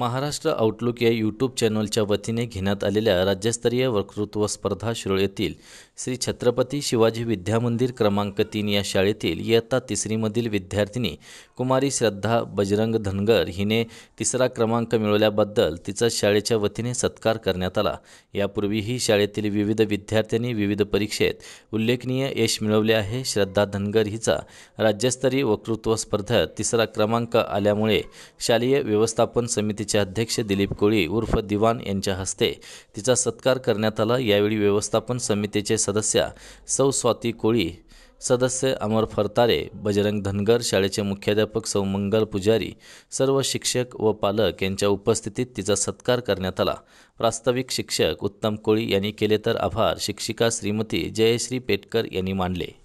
Maharashtra outlook या YouTube चॅनलच्या वतीने घेण्यात आलेल्या राज्यस्तरीय वक्तृत्व स्पर्धा शिरोळ श्री छत्रपती शिवाजी विद्यामंदिर क्रमांक तीन या शाळेतील इयत्ता तिसरीमधील विद्यार्थिनी कुमारी श्रद्धा बजरंग धनगर हिने तिसरा क्रमांक मिळवल्याबद्दल तिचा शाळेच्या वतीने सत्कार करण्यात आला यापूर्वीही शाळेतील विविध विद्यार्थ्यांनी विविध परीक्षेत उल्लेखनीय यश मिळवले आहे श्रद्धा धनगर हिचा राज्यस्तरीय वक्तृत्व स्पर्धेत तिसरा क्रमांक आल्यामुळे शालेय व्यवस्थापन समिती समितीचे अध्यक्ष दिलीप कोळी उर्फ दिवान यांच्या हस्ते तिचा सत्कार करण्यात आला यावेळी व्यवस्थापन समितीचे सदस्या सौ स्वाती कोळी सदस्य अमर फरतारे बजरंग धनगर शाळेचे मुख्याध्यापक सौ मंगल पुजारी सर्व शिक्षक व पालक यांच्या उपस्थितीत तिचा सत्कार करण्यात आला प्रास्ताविक शिक्षक उत्तम कोळी यांनी केले तर आभार शिक्षिका श्रीमती जयश्री पेटकर यांनी मांडले